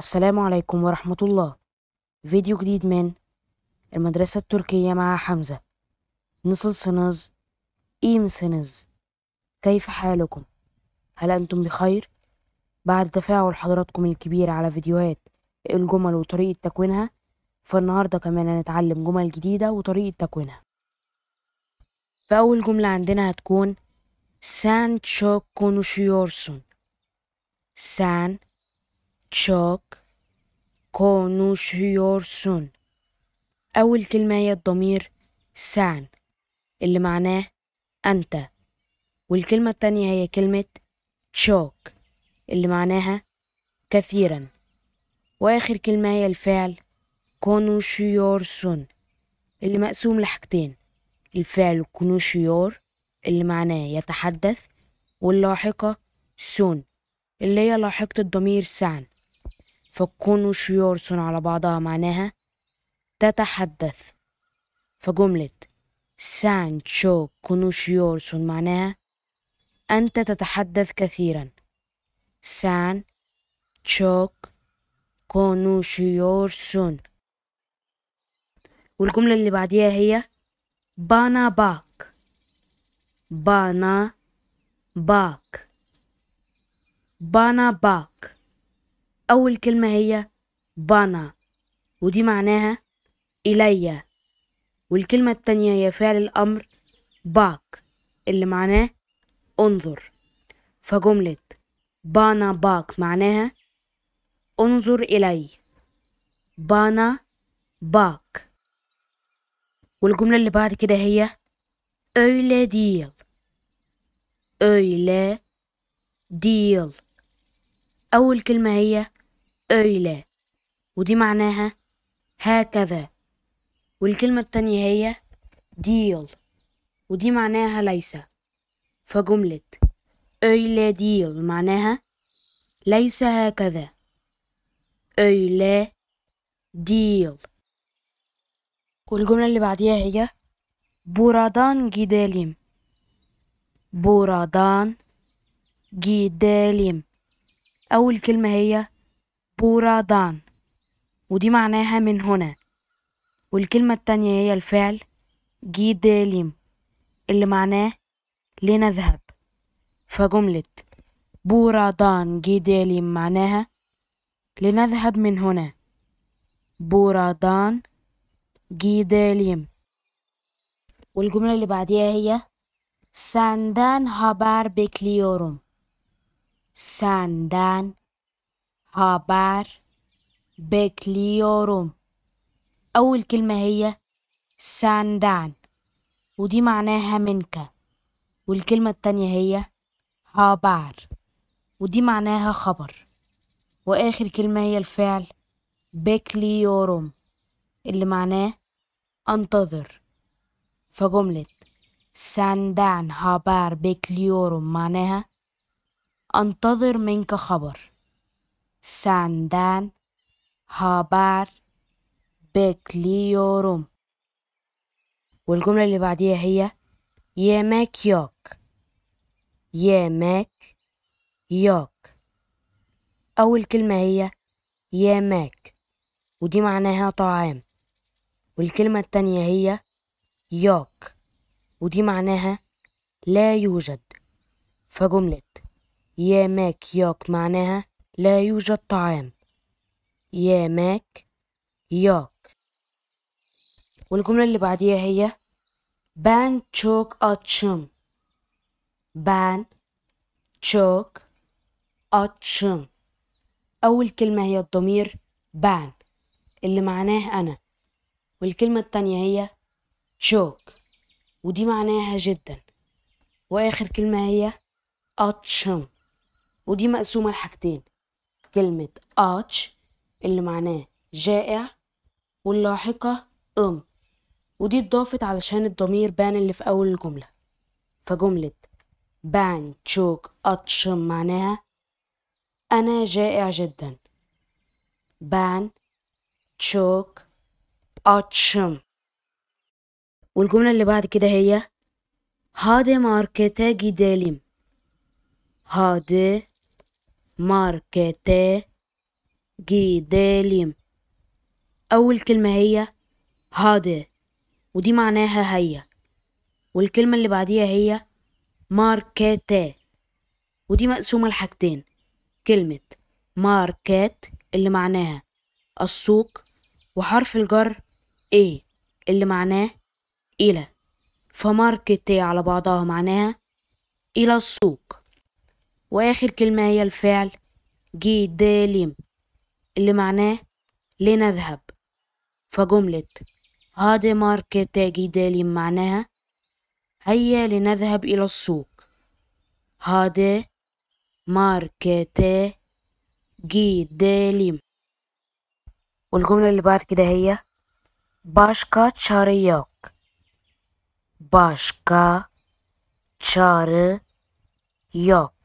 السلام عليكم ورحمة الله فيديو جديد من المدرسة التركية مع حمزة نصل سنز إيم سنز كيف حالكم؟ هل أنتم بخير؟ بعد تفاعل حضراتكم الكبير على فيديوهات الجمل وطريقة تكوينها فالنهاردة كمان هنتعلم جمل جديدة وطريقة تكوينها فأول جملة عندنا هتكون سان تشوك كونوشيورسون سان çok konuşuyorsun أول كلمة هي الضمير سان اللي معناه أنت والكلمة التانية هي كلمة çok اللي معناها كثيرا وآخر كلمة هي الفعل konuşuyorsun اللي مقسوم لحاجتين الفعل كونوشيور اللي معناه يتحدث واللاحقة سون اللي هي لاحقة الضمير سان فكون شيورس على بعضها معناها تتحدث فجملة سان سانشو كونوشيورس معناها أنت تتحدث كثيرا سان تشوك كونوشيورسون والجملة اللي بعديها هي بانا باك بانا باك بانا باك أول كلمة هي بانا ودي معناها إلي والكلمة التانية هي فعل الأمر باك اللي معناه انظر فجملة بانا باك معناها انظر إلي بانا باك والجملة اللي بعد كده هي öyle ديل öyle ديل أول كلمة هي أيلا ودي معناها هكذا والكلمة التانية هي ديل ودي معناها ليس فجملة أيلا ديل معناها ليس هكذا أيلا ديل والجملة اللي بعديها هي بورادان جداليم بورادان جداليم أول كلمة هي بورادان ودي معناها من هنا والكلمة التانية هي الفعل جيداليم اللي معناه لنذهب فجملة بورادان جيداليم معناها لنذهب من هنا بورادان جيداليم والجملة اللي بعديها هي ساندان هابار بكليورم ساندان هابار بكليوروم أول كلمة هي ساندان ودي معناها منك والكلمة التانية هي هابار ودي معناها خبر وآخر كلمة هي الفعل بكليوروم اللي معناه أنتظر فجملة ساندان هابار بكليوروم معناها أنتظر منك خبر سندن هابر bekliyorum. والجملة اللي بعديها هي يمك يوك يمك يوك أول كلمة هي يمك ودي معناها طعام والكلمة التانية هي يوك ودي معناها لا يوجد فجملة يمك يوك معناها لا يوجد طعام يا ماك ياك والجملة اللي بعديها هي بان تشوك أتشم بان تشوك أتشم أول كلمة هي الضمير بان اللي معناه أنا والكلمة التانية هي تشوك ودي معناها جدا وآخر كلمة هي أتشم ودي مقسومة لحاجتين كلمة آتش اللي معناه جائع واللاحقة أم ودي اتضافت علشان الضمير بان اللي في أول الجملة فجملة بان تشوك أتش معناها أنا جائع جدا بان تشوك أتشم والجملة اللي بعد كده هي هادي ماركتا جداليم هادي ماركتا جيداليم أول كلمة هي هذا ودي معناها هي والكلمة اللي بعديها هي ماركتا ودي مقسومة لحاجتين كلمة ماركات اللي معناها السوق وحرف الجر ايه اللي معناه إلى فماركتي على بعضها معناها إلى السوق وآخر كلمة هي الفعل جداليم اللي معناه لنذهب فجملة هادي ماركت جداليم معناها هيا لنذهب إلى السوق هادي ماركت جداليم والجملة اللي بعد كده هي باشكا تشاريوك باشكا تشاريوك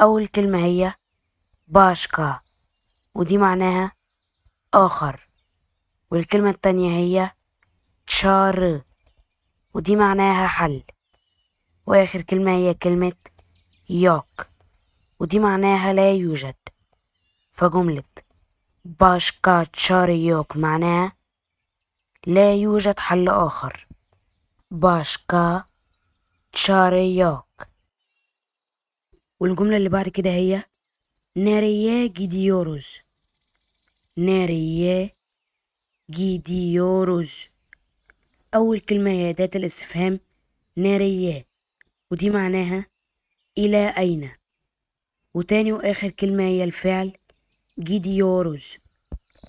أول كلمة هي باشكا ودي معناها آخر والكلمة التانية هي تشار ودي معناها حل وآخر كلمة هي كلمة يوك ودي معناها لا يوجد فجملة باشكا تشاريوك معناها لا يوجد حل آخر باشكا تشاريوك والجملة اللي بعد كده هي ناريا جيديوروز ناريا جيديوروز أول كلمة هي أداة الاستفهام ناريا ودي معناها إلى أين وتاني وآخر كلمة هي الفعل جيديوروز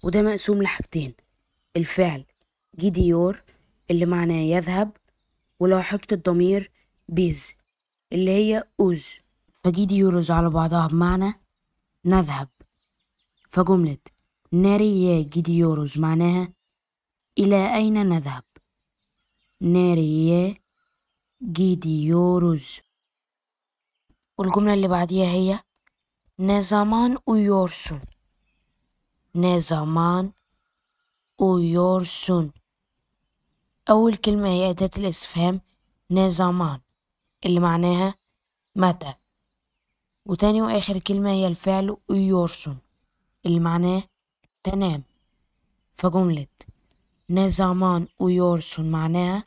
وده مقسوم لحاجتين الفعل جيديور اللي معناه يذهب ولاحقت الضمير بيز اللي هي أوز فجيد يورز على بعضها بمعنى نذهب فجملة ناري ناريا جيديوروز معناها إلى أين نذهب ناري ناريا جيديوروز والجملة اللي بعديها هي نزمان ويورسون نزمان ويورسون أول كلمة هي أداة الاستفهام نزمان اللي معناها متى وتاني وآخر كلمة هي الفعل يورسون اللي معناه تنام فجملة نزامان يورسون معناها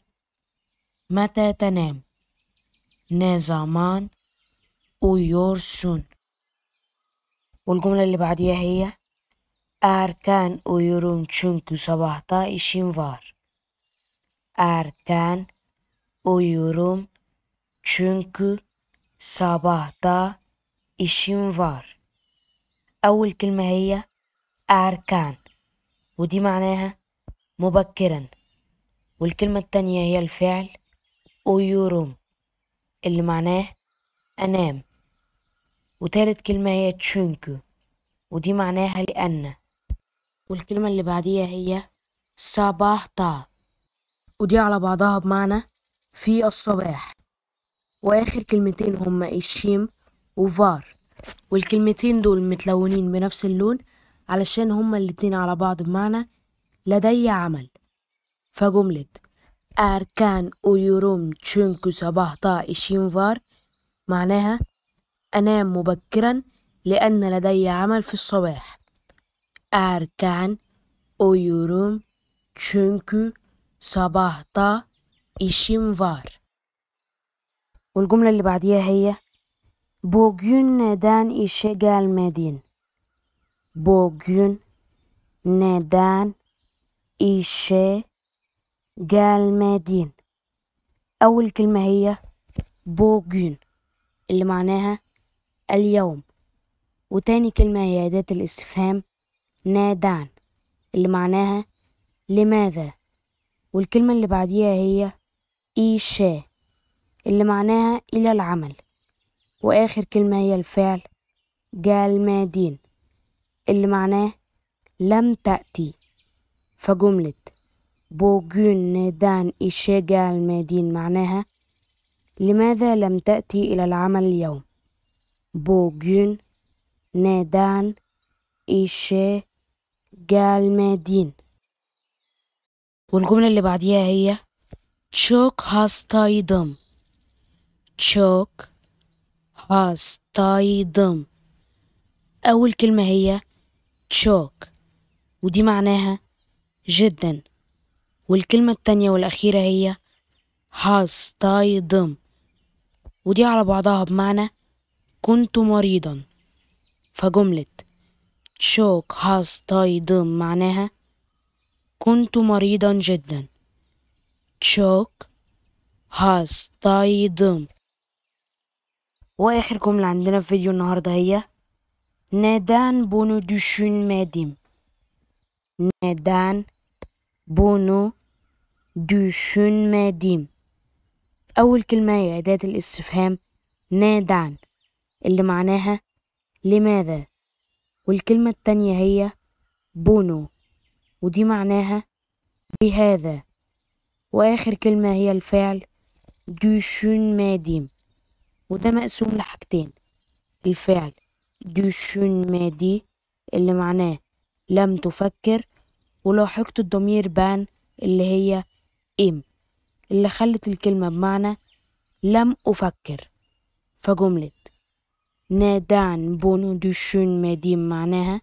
متى تنام نزامان يورسون والجملة اللي بعديها هي أركان أيرون شنكو صباحتا إشين فار أركان أيرون شنكو صباحتا فار أول كلمة هي أركان ودي معناها مبكرا والكلمة التانية هي الفعل أويوروم اللي معناه أنام وتالت كلمة هي تشونكو ودي معناها لأن والكلمة اللي بعديها هي صباح تا ودي على بعضها بمعنى في الصباح وآخر كلمتين هما الشيم وفار والكلمتين دول متلونين بنفس اللون علشان هما الاتنين على بعض بمعنى لدي عمل فجملة أركان يوروم تشينكو سباهتا إشين فار معناها أنام مبكرا لأن لدي عمل في الصباح أركان يوروم تشينكو سباهتا إشين فار والجملة اللي بعديها هي Bugün neden işe gelmedin? Bugün neden işe gelmedin؟ أول كلمة هي بوجون اللي معناها اليوم وتاني كلمة هي أداة الاستفهام نادان اللي معناها لماذا والكلمة اللي بعديها هي إيشا اللي معناها إلى العمل وآخر كلمة هي الفعل جالمادين اللي معناه لم تأتي فجملة بوجون دان إشي جالمادين معناها لماذا لم تأتي إلى العمل اليوم بوجون نادان إشي جالمادين والجملة اللي بعديها هي تشوك هاستايدم تشوك أصطيدم أول كلمة هي تشوك ودي معناها جدا والكلمة التانية والأخيرة هي هصطيدم ودي على بعضها بمعنى كنت مريضا فجملة تشوك هصطيدم معناها كنت مريضا جدا تشوك هصطيدم واخر جملة عندنا في فيديو النهاردة هي نادان بونو دوشون ماديم نادان بونو دوشون ماديم أول كلمة هي أداة الاستفهام نادان اللي معناها لماذا والكلمة التانية هي بونو ودي معناها بهذا وآخر كلمة هي الفعل دوشون ماديم وده مقسوم لحاجتين الفعل دي شون مادي اللي معناه لم تفكر ولو حكت الضمير بان اللي هي ام اللي خلت الكلمة بمعنى لم أفكر فجملة نادان بونو دي شون ماديم معناها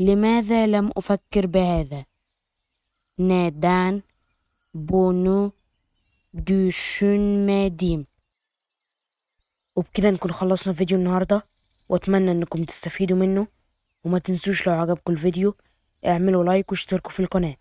لماذا لم أفكر بهذا نادان بونو دي شون ماديم وبكده نكون خلصنا فيديو النهاردة واتمنى انكم تستفيدوا منه وما تنسوش لو عجبكم الفيديو اعملوا لايك واشتركوا في القناة